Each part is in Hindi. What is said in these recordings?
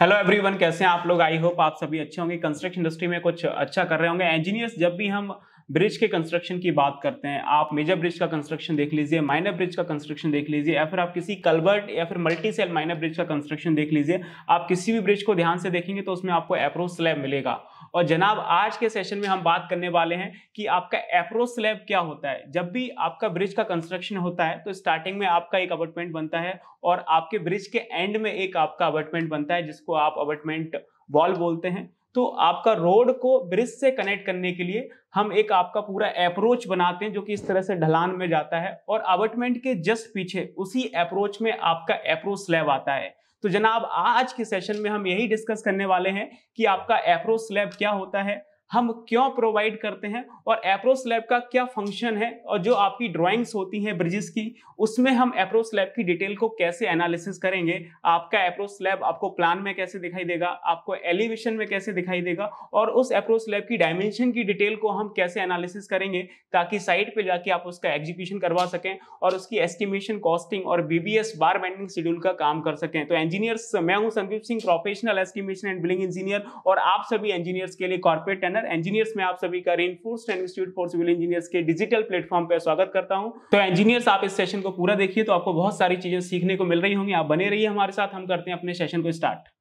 हेलो एवरीवन कैसे हैं आप लोग आई होप आप सभी अच्छे होंगे कंस्ट्रक्शन इंडस्ट्री में कुछ अच्छा कर रहे होंगे इंजीनियर्स जब भी हम ब्रिज के कंस्ट्रक्शन की बात करते हैं आप मेजर ब्रिज का कंस्ट्रक्शन देख लीजिए माइनर ब्रिज का कंस्ट्रक्शन देख लीजिए या फिर आप किसी कलवर्ट या फिर मल्टी सेल माइनर ब्रिज का कंस्ट्रक्शन देख लीजिए आप किसी भी ब्रिज को ध्यान से देखेंगे तो उसमें आपको अप्रोच स्लैब मिलेगा और जनाब आज के सेशन में हम बात करने वाले हैं कि आपका एप्रो स्लैब क्या होता है जब भी आपका ब्रिज का कंस्ट्रक्शन होता है तो स्टार्टिंग में आपका एक अपार्टमेंट बनता है और आपके ब्रिज के एंड में एक आपका अपार्टमेंट बनता है जिसको आप अपार्टमेंट वॉल बोलते हैं तो आपका रोड को ब्रिज से कनेक्ट करने के लिए हम एक आपका पूरा अप्रोच बनाते हैं जो कि इस तरह से ढलान में जाता है और अपार्टमेंट के जस्ट पीछे उसी अप्रोच में आपका अप्रोच स्लैब आता है तो जनाब आज के सेशन में हम यही डिस्कस करने वाले हैं कि आपका एप्रो स्लैब क्या होता है हम क्यों प्रोवाइड करते हैं और एप्रोस लैब का क्या फंक्शन है और जो आपकी ड्राइंग्स होती हैं ब्रिजेस की उसमें हम एप्रोस लैब की डिटेल को कैसे एनालिसिस करेंगे आपका एप्रोस लैब आपको प्लान में कैसे दिखाई देगा आपको एलिवेशन में कैसे दिखाई देगा और उस एप्रोस लैब की डायमेंशन की डिटेल को हम कैसे एनालिसिस करेंगे ताकि साइट पर जाके आप उसका एग्जीक्यूशन करवा सकें और उसकी एस्टिमेशन कॉस्टिंग और बीबीएस बार बैंडिंग शेड्यूल का काम कर सकें तो इंजीनियर्स मैं हूँ Sandeep Singh professional estimation and billing engineer और आप सभी इंजीनियर्स के लिए कॉर्पोरेट डिजाइनर इंजीनियर्स में आप सभी का reinforced institute for civil engineers के डिजिटल प्लेटफॉर्म पर स्वागत करता हूं तो इंजीनियर्स आप इस सेशन को पूरा देखिए तो आपको बहुत सारी चीजें सीखने को मिल रही होंगी आप बने रहिए हमारे साथ हम करते हैं अपने सेशन को स्टार्ट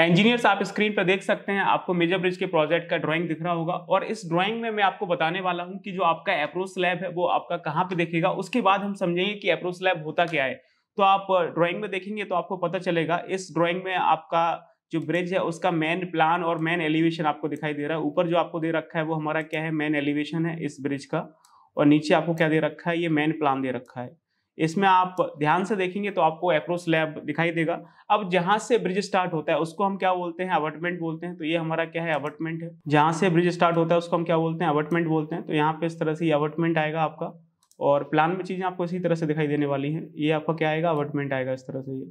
इंजीनियर्स आप स्क्रीन पर देख सकते हैं आपको मेजर ब्रिज के प्रोजेक्ट का ड्राइंग दिख रहा होगा और इस ड्राइंग में मैं आपको बताने वाला हूं कि जो आपका अप्रोच लैब है वो आपका कहाँ पे देखेगा उसके बाद हम समझेंगे कि अप्रोच लैब होता क्या है तो आप ड्राइंग में देखेंगे तो आपको पता चलेगा इस ड्राइंग में आपका जो ब्रिज है उसका मेन प्लान और मेन एलिवेशन आपको दिखाई दे रहा है ऊपर जो आपको दे रखा है वो हमारा क्या है मेन एलिवेशन है इस ब्रिज का और नीचे आपको क्या दे रखा है ये मेन प्लान दे रखा है इसमें आप ध्यान से देखेंगे तो आपको एप्रोच लैब दिखाई देगा अब जहाँ से ब्रिज स्टार्ट होता है उसको हम क्या बोलते हैं अवर्टमेंट बोलते हैं तो ये हमारा क्या है अवर्टमेंट है जहाँ से ब्रिज स्टार्ट होता है उसको हम क्या बोलते हैं अवर्टमेंट बोलते हैं तो यहाँ पे इस तरह से अवर्टमेंट आएगा आपका और प्लान में चीज़ें आपको इसी तरह से दिखाई देने वाली हैं ये आपका क्या आएगा अवर्टमेंट आएगा इस तरह से ये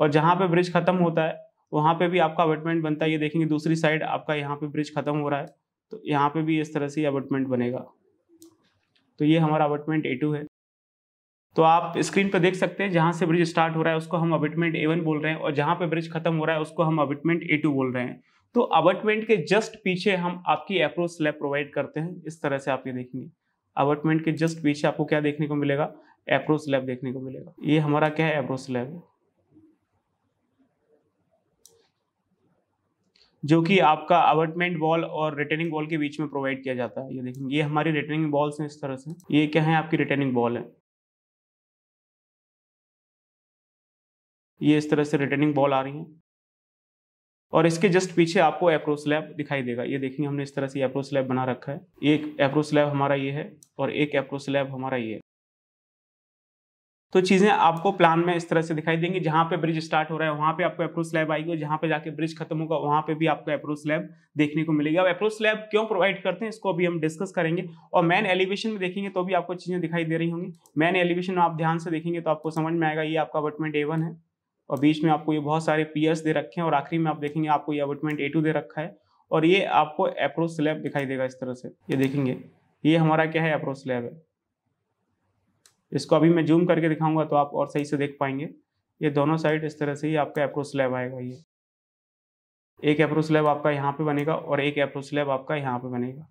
और जहाँ पे ब्रिज खत्म होता है वहाँ पे भी आपका अबटमेंट बनता है ये देखेंगे दूसरी साइड आपका यहाँ पे ब्रिज खत्म हो रहा है तो यहाँ पे भी इस तरह से अबटमेंट बनेगा तो ये हमारा अबटमेंट ए टू है तो आप स्क्रीन पर देख सकते हैं जहाँ से ब्रिज स्टार्ट हो रहा है उसको हम अबटमेंट ए वन बोल रहे हैं और जहाँ पे ब्रिज खत्म हो रहा है उसको हम अबटमेंट ए टू बोल रहे हैं तो अबटमेंट के जस्ट पीछे हम आपकी अप्रोच स्लैब प्रोवाइड करते हैं इस तरह से आप ये देखेंगे अबटमेंट के जस्ट पीछे आपको क्या देखने को मिलेगा अप्रोच स्लैब देखने को मिलेगा ये हमारा क्या है अप्रोच स्लैब जो कि आपका अवर्टमेंट बॉल और रिटर्निंग बॉल के बीच में प्रोवाइड किया जाता है ये देखेंगे ये हमारी रिटर्निंग बॉल्स हैं इस तरह से ये क्या है आपकी रिटर्निंग बॉल है ये इस तरह से रिटर्निंग बॉल आ रही है और इसके जस्ट पीछे आपको एप्रो स्लैब दिखाई देगा ये देखेंगे हमने इस तरह से एप्रो स्लैब बना रखा है एक एप्रो स्लैब हमारा ये है और एक एप्रो स्लैब हमारा ये है तो चीज़ें आपको प्लान में इस तरह से दिखाई देंगी जहाँ पे ब्रिज स्टार्ट हो रहा है वहाँ पे आपको अप्रोच स्लैब आएगी और जहाँ पे जाके ब्रिज खत्म होगा वहाँ पे भी आपको अप्रोच स्लैब देखने को मिलेगी अब अप्रोच स्लैब क्यों प्रोवाइड करते हैं इसको अभी हम डिस्कस करेंगे और मैन एलिवेशन में देखेंगे तो भी आपको चीज़ें दिखाई दे रही होंगी मैन एलिवेशन आप ध्यान से देखेंगे तो आपको समझ में आएगा ये आपका अपार्टमेंट ए है और बीच में आपको ये बहुत सारे पियर्स दे रखे हैं और आखिरी में आप देखेंगे आपको ये अपार्टमेंट ए दे रखा है और ये आपको अप्रोच स्लैब दिखाई देगा इस तरह से ये देखेंगे ये हमारा क्या है अप्रोच स्लैब है इसको अभी मैं जूम करके दिखाऊंगा तो आप और सही से देख पाएंगे ये दोनों साइड इस तरह से ही आपका एप्रो स्लैब आएगा ये एक एप्रो स्लैब आपका यहाँ पे बनेगा और एक एप्रो स्लैब आपका यहाँ पे बनेगा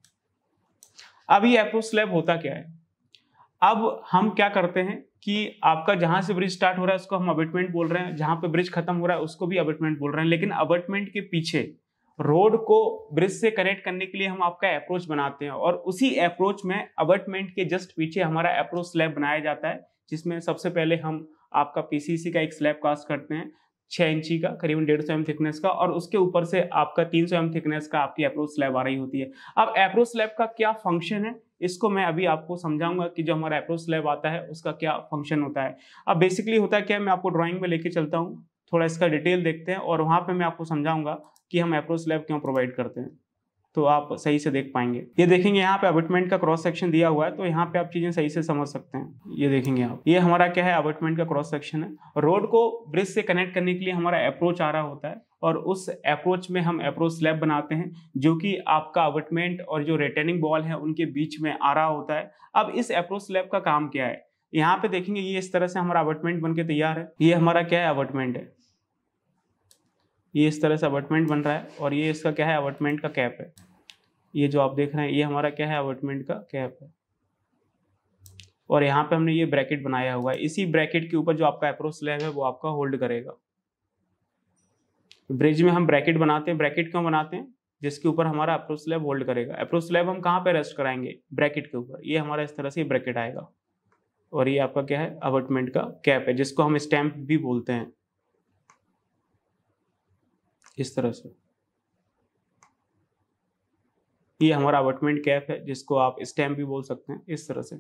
अब ये एप्रो स्लैब होता क्या है अब हम क्या करते हैं कि आपका जहां से ब्रिज स्टार्ट हो रहा है उसको हम अबेटमेंट बोल रहे हैं जहां पे ब्रिज खत्म हो रहा है उसको भी अबेटमेंट बोल रहे हैं लेकिन अबेटमेंट के पीछे रोड को ब्रिज से कनेक्ट करने के लिए हम आपका अप्रोच बनाते हैं और उसी अप्रोच में अबर्टमेंट के जस्ट पीछे हमारा अप्रोच स्लैब बनाया जाता है जिसमें सबसे पहले हम आपका पीसीसी का एक स्लैब कास्ट करते हैं छः इंची का करीबन डेढ़ सौ एम थिकनेस का और उसके ऊपर से आपका तीन सौ एम थिकनेस का आपकी अप्रोच स्लैब आ रही होती है अब अप्रोच स्लैब का क्या फंक्शन है इसको मैं अभी आपको समझाऊंगा कि जो हमारा अप्रोच स्लैब आता है उसका क्या फंक्शन होता है अब बेसिकली होता है क्या मैं आपको ड्राइंग में लेके चलता हूँ थोड़ा इसका डिटेल देखते हैं और वहाँ पे मैं आपको समझाऊंगा कि हम अप्रोच लैब क्यों प्रोवाइड करते हैं तो आप सही से देख पाएंगे ये देखेंगे यहाँ पे अबटमेंट का क्रॉस सेक्शन दिया हुआ है तो यहाँ पे आप चीज़ें सही से समझ सकते हैं ये देखेंगे आप ये हमारा क्या है अबटमेंट का क्रॉस सेक्शन है रोड को ब्रिज से कनेक्ट करने के लिए हमारा अप्रोच आ रहा होता है और उस अप्रोच में हम अप्रोच स्लैब बनाते हैं जो कि आपका अबटमेंट और जो रिटर्निंग बॉल है उनके बीच में आ रहा होता है अब इस अप्रोच स्लैब का काम क्या है यहाँ पे देखेंगे ये इस तरह से हमारा अबटमेंट बन के तैयार है ये हमारा क्या है अबटमेंट है ये इस तरह से अवर्टमेंट बन रहा है और ये इसका क्या है अवर्टमेंट का कैप है ये जो आप देख रहे हैं ये हमारा क्या है अवर्टमेंट का कैप है और यहाँ पे हमने ये ब्रैकेट बनाया हुआ है इसी ब्रैकेट के ऊपर जो आपका अप्रोच स्लैब है वो आपका होल्ड करेगा ब्रिज में हम ब्रैकेट बनाते हैं ब्रैकेट क्यों बनाते हैं जिसके ऊपर हमारा अप्रोच स्लैब होल्ड करेगा अप्रोच स्लैब हम कहाँ पे रेस्ट कराएंगे ब्रैकेट के ऊपर ये हमारा इस तरह से ब्रैकेट आएगा और ये आपका क्या है अवर्टमेंट का कैप है जिसको हम स्टैम्प भी बोलते हैं इस तरह से ये हमारा अबटमेंट कैप है जिसको आप स्टैम्प भी बोल सकते हैं इस तरह से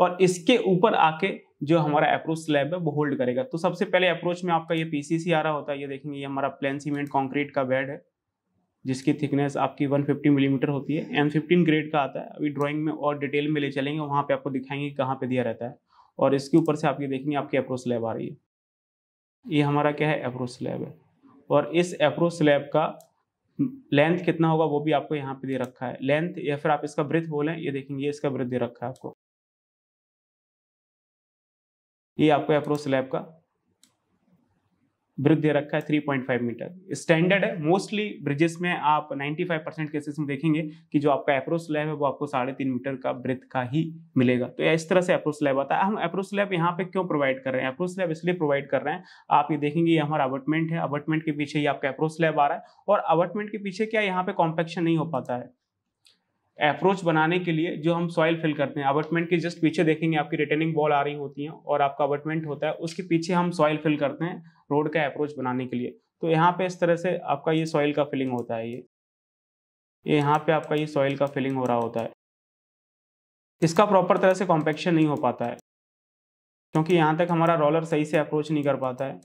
और इसके ऊपर आके जो हमारा अप्रोच स्लैब है वो होल्ड करेगा तो सबसे पहले अप्रोच में आपका ये पीसीसी आ रहा होता है ये देखेंगे ये हमारा प्लेन सीमेंट कंक्रीट का बेड है जिसकी थिकनेस आपकी 150 मिलीमीटर mm होती है एम फिफ्टीन ग्रेड का आता है अभी ड्राइंग में और डिटेल में ले चलेंगे वहाँ पे आपको दिखाएंगे कहाँ पे दिया रहता है और इसके ऊपर से आप ये देखेंगे आपकी अप्रोच स्लैब आ रही है ये हमारा क्या है अप्रोच स्लैब है और इस एप्रो स्लैब का लेंथ कितना होगा वो भी आपको यहाँ पे दे रखा है लेंथ या फिर आप इसका ब्रिथ बोलें ये देखेंगे इसका ब्रिथ दे रखा है आपको ये आपको एप्रो स्लैब का वृद्ध दे रखा है 3.5 मीटर स्टैंडर्ड है मोस्टली ब्रिजेस में आप 95 परसेंट केसेस में देखेंगे कि जो आपका अप्रोच स्लैब है वो आपको साढ़े तीन मीटर का ब्रिथ का ही मिलेगा तो इस तरह से अप्रोच स्लैब आता है हम अप्रोच स्लैब यहाँ पे क्यों प्रोवाइड कर रहे हैं अप्रोच स्लैब इसलिए प्रोवाइड कर रहे हैं आप ये देखेंगे ये हमारा अवर्टमेंट है अवर्टमेंट के पीछे ही आपका अप्रोच स्लैब आ रहा है और अवर्टमेंट के पीछे क्या यहाँ पे कॉम्पेक्शन नहीं हो पाता है अप्रोच बनाने के लिए जो हम सॉइल फिल करते हैं अवर्टमेंट के जस्ट पीछे देखेंगे आपकी रिटर्निंग बॉल आ रही होती है और आपका अवर्टमेंट होता है उसके पीछे हम सॉइल फिल करते हैं रोड का अप्रोच बनाने के लिए तो यहाँ पे इस तरह से आपका ये सॉइल का फिलिंग होता है ये यहाँ पे आपका ये सॉइल का फिलिंग हो रहा होता है इसका प्रॉपर तरह से कॉम्पेक्शन नहीं हो पाता है क्योंकि यहाँ तक हमारा रोलर सही से अप्रोच नहीं कर पाता है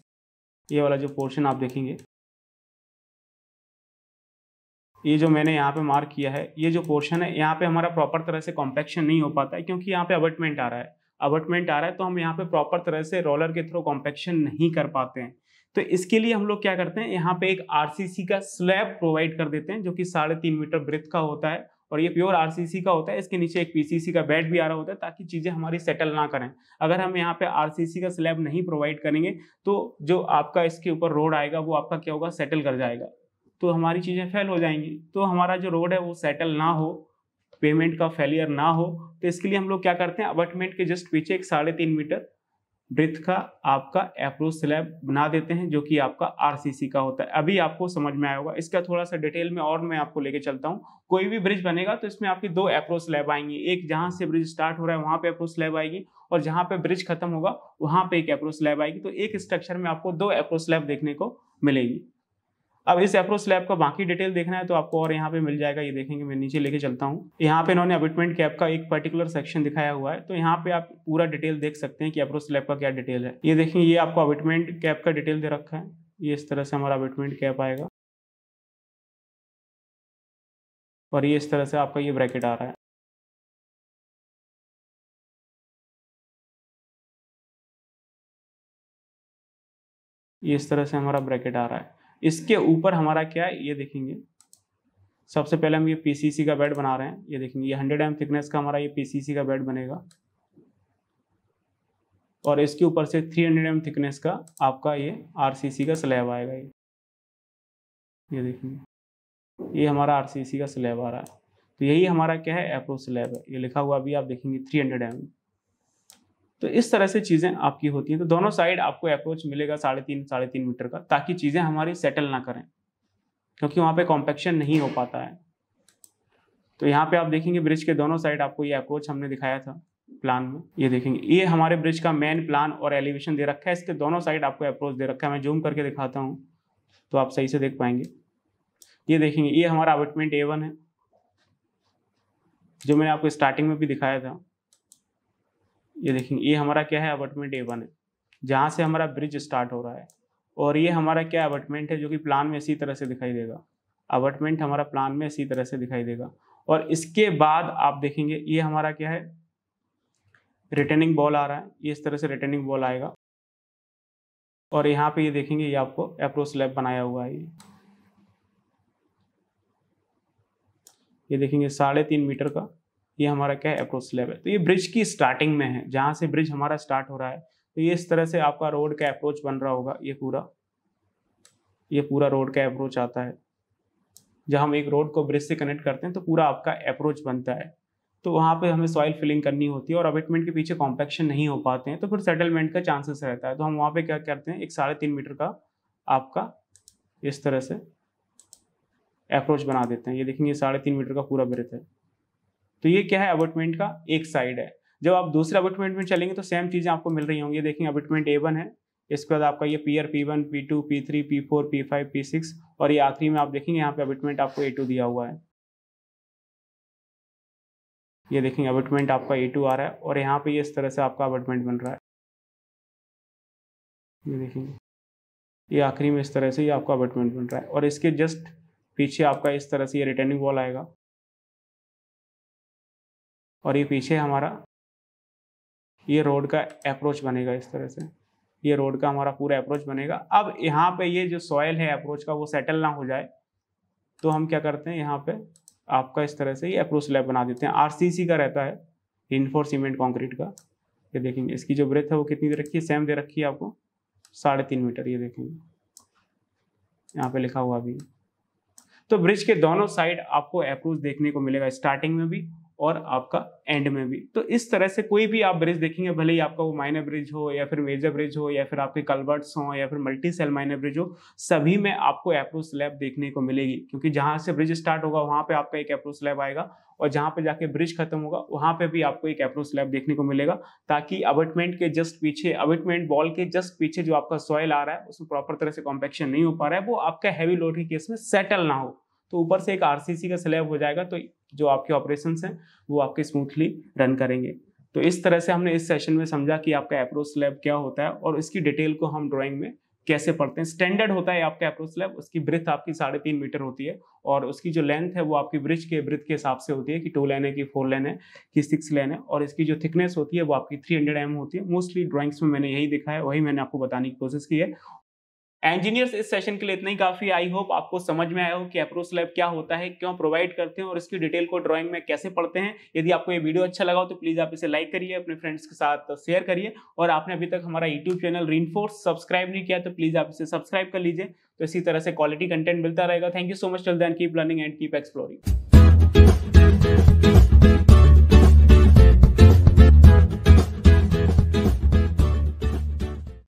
ये वाला जो पोर्शन आप देखेंगे ये जो मैंने यहाँ पे मार्क किया है ये जो पोर्शन है यहाँ पे हमारा प्रॉपर तरह से कॉम्पेक्शन नहीं हो पाता है क्योंकि यहाँ पे अबटमेंट आ रहा है अबटमेंट आ रहा है तो हम यहाँ पे प्रॉपर तरह से रोलर के थ्रू कॉम्पेक्शन नहीं कर पाते हैं तो इसके लिए हम लोग क्या करते हैं यहाँ पे एक आरसीसी का स्लैब प्रोवाइड कर देते हैं जो कि साढ़े तीन मीटर ब्रिथ का होता है और ये प्योर आरसीसी का होता है इसके नीचे एक पीसीसी का बेड भी आ रहा होता है ताकि चीज़ें हमारी सेटल ना करें अगर हम यहाँ पे आरसीसी का स्लैब नहीं प्रोवाइड करेंगे तो जो आपका इसके ऊपर रोड आएगा वो आपका क्या होगा सेटल कर जाएगा तो हमारी चीज़ें फेल हो जाएंगी तो हमारा जो रोड है वो सेटल ना हो पेमेंट का फेलियर ना हो तो इसके लिए हम लोग क्या करते हैं अबटमेंट के जस्ट पीछे एक साढ़े तीन मीटर ब्रिथ का आपका अप्रोच स्लैब बना देते हैं जो कि आपका आरसीसी का होता है अभी आपको समझ में आया होगा इसका थोड़ा सा डिटेल में और मैं आपको लेके चलता हूँ कोई भी ब्रिज बनेगा तो इसमें आपकी दो अप्रोच स्लैब आएंगी एक जहाँ से ब्रिज स्टार्ट हो रहा है वहाँ पे अप्रोच स्लैब आएगी और जहाँ पे ब्रिज खत्म होगा वहाँ पे एक अप्रोच स्लैब आएगी तो एक स्ट्रक्चर में आपको दो अप्रोच स्लैब देखने को मिलेगी अब इस अप्रोच लैब का बाकी डिटेल देखना है तो आपको और यहाँ पे मिल जाएगा ये देखेंगे मैं नीचे लेके चलता हूँ यहाँ पे इन्होंने अबिटमेंट कैप का एक पर्टिकुलर सेक्शन दिखाया हुआ है तो यहाँ पे आप पूरा डिटेल देख सकते हैं कि अप्रोच लैब का क्या डिटेल है ये देखेंगे ये आपको अबिटमेंट कैप का डिटेल दे रखा है ये इस तरह से हमारा अबिटमेंट कैप आएगा और ये इस तरह से आपका ये ब्रैकेट आ रहा है ये इस तरह से हमारा ब्रैकेट आ रहा है इसके ऊपर हमारा क्या है ये देखेंगे सबसे पहले हम ये पीसीसी का बेड बना रहे हैं ये देखेंगे ये हंड्रेड एम थिकनेस का हमारा ये पीसीसी का बेड बनेगा और इसके ऊपर से थ्री हंड्रेड एम थिकनेस का आपका ये सी का स्लैब आएगा ये ये देखेंगे ये हमारा सी का स्लैब आ रहा है तो यही हमारा क्या है एप्रो स्लैब है ये लिखा हुआ अभी आप देखेंगे थ्री हंड्रेड एम तो इस तरह से चीज़ें आपकी होती हैं तो दोनों साइड आपको अप्रोच मिलेगा साढ़े तीन साढ़े तीन मीटर का ताकि चीज़ें हमारी सेटल ना करें क्योंकि वहाँ पे कॉम्पेक्शन नहीं हो पाता है तो यहाँ पे आप देखेंगे ब्रिज के दोनों साइड आपको ये अप्रोच हमने दिखाया था प्लान में ये देखेंगे ये हमारे ब्रिज का मेन प्लान और एलिवेशन दे रखा है इसके दोनों साइड आपको अप्रोच दे रखा है मैं जूम करके दिखाता हूँ तो आप सही से देख पाएंगे ये देखेंगे ये हमारा अपार्टमेंट ए है जो मैंने आपको स्टार्टिंग में भी दिखाया था ये देखेंगे ये हमारा क्या है अबटमेंट ए वन है जहाँ से हमारा ब्रिज स्टार्ट हो रहा है और ये हमारा क्या अबटमेंट है जो कि प्लान में इसी तरह से दिखाई देगा अबटमेंट हमारा प्लान में इसी तरह से दिखाई देगा और इसके बाद आप देखेंगे ये हमारा क्या है रिटर्निंग बॉल आ रहा है ये इस तरह से रिटर्निंग बॉल आएगा और यहाँ पे ये देखेंगे ये आपको अप्रोच लैब बनाया हुआ है ये ये देखेंगे साढ़े तीन मीटर का ये हमारा क्या है अप्रोच स्लैब है तो ये ब्रिज की स्टार्टिंग में है जहाँ से ब्रिज हमारा स्टार्ट हो रहा है तो ये इस तरह से आपका रोड का अप्रोच बन रहा होगा ये पूरा ये पूरा रोड का अप्रोच आता है जब हम एक रोड को ब्रिज से कनेक्ट करते हैं तो पूरा आपका अप्रोच बनता है तो वहाँ पे हमें सॉइल फिलिंग करनी होती है और अबेटमेंट के पीछे कॉम्पैक्शन नहीं हो पाते हैं तो फिर सेटलमेंट का चांसेस रहता है तो हम वहाँ पे क्या करते हैं एक साढ़े तीन मीटर का आपका इस तरह से अप्रोच बना देते हैं ये देखेंगे साढ़े तीन मीटर का पूरा ब्रिथ है तो ये क्या है अबटमेंट का एक साइड है जब आप दूसरे अबोटमेंट में चलेंगे तो सेम चीज़ें आपको मिल रही होंगी देखेंगे अबटमेंट ए वन है इसके बाद आपका ये P R P one P two P three P four P five P six और ये आखिरी में आप देखेंगे यहाँ पे अबटमेंट आपको ए टू दिया हुआ है ये देखेंगे अबटमेंट आपका ए टू आ रहा है और यहाँ पे इस तरह से आपका अबटमेंट बन रहा है ये देखेंगे ये आखिरी में इस तरह से ये आपका अबटमेंट बन रहा है और इसके जस्ट पीछे आपका इस तरह से ये रिटर्निंग वॉल आएगा और ये पीछे हमारा ये रोड का अप्रोच बनेगा इस तरह से ये रोड का हमारा पूरा अप्रोच बनेगा अब यहाँ पे ये जो सॉयल है अप्रोच का वो सेटल ना हो जाए तो हम क्या करते हैं यहाँ पे आपका इस तरह से ये अप्रोच लैब बना देते हैं आरसीसी का रहता है इनफोर सीमेंट कॉन्क्रीट का ये देखेंगे इसकी जो ब्रेथ है वो कितनी दे रखी है सेम दे रखी है आपको साढ़े तीन मीटर ये देखेंगे यहाँ पे लिखा हुआ भी तो ब्रिज के दोनों साइड आपको अप्रोच देखने को मिलेगा स्टार्टिंग में भी और आपका एंड में भी तो इस तरह से कोई भी आप ब्रिज देखेंगे भले ही आपका वो माइनर ब्रिज हो या फिर मेजर ब्रिज हो या फिर आपके कलवर्ट्स हो या फिर मल्टी सेल माइनर ब्रिज हो सभी में आपको एप्रो स्लैब देखने को मिलेगी क्योंकि जहां से ब्रिज स्टार्ट होगा वहां पे आपका एक एप्रो स्लैब आएगा और जहां पे जाके ब्रिज खत्म होगा वहां पे भी आपको एक एप्रो स्लैब देखने को मिलेगा ताकि अबटमेंट के जस्ट पीछे अबटमेंट बॉल के जस्ट पीछे जो आपका सॉयल आ रहा है उसमें प्रॉपर तरह से कॉम्पेक्शन नहीं हो पा रहा है वो आपका हैवी लोड के केस में सेटल ना हो तो ऊपर से एक आरसीसी का स्लैब हो जाएगा तो जो आपके ऑपरेशन हैं वो आपके स्मूथली रन करेंगे तो इस तरह से हमने इस सेशन में समझा कि आपका अप्रोच स्लैब क्या होता है और इसकी डिटेल को हम ड्राइंग में कैसे पढ़ते हैं स्टैंडर्ड होता है आपका अप्रोच स्लैब उसकी ब्रिथ आपकी साढ़े तीन मीटर होती है और उसकी जो लेंथ है वो आपकी ब्रिज के ब्रिथ के हिसाब से होती है कि टू लेन है कि फोर लेन है कि सिक्स लेन है और इसकी जो थिकनेस होती है वो आपकी थ्री हंड्रेड एम होती है मोस्टली ड्राइंग्स में मैंने यही दिखा है वही मैंने आपको बताने की कोशिश की है इंजीनियर्स इस सेशन के लिए इतना ही काफी आई होप आपको समझ में आया हो कि अप्रोच लैब क्या होता है क्यों प्रोवाइड करते हैं और इसकी डिटेल को ड्राइंग में कैसे पढ़ते हैं यदि आपको ये वीडियो अच्छा लगा हो तो प्लीज आप इसे लाइक करिए अपने फ्रेंड्स के साथ शेयर करिए और आपने अभी तक हमारा यूट्यूब चैनल रीनफोर्स सब्सक्राइब नहीं किया तो प्लीज आप इसे सब्सक्राइब कर लीजिए तो इसी तरह से क्वालिटी कंटेंट मिलता रहेगा thank you so much till then keep learning and keep exploring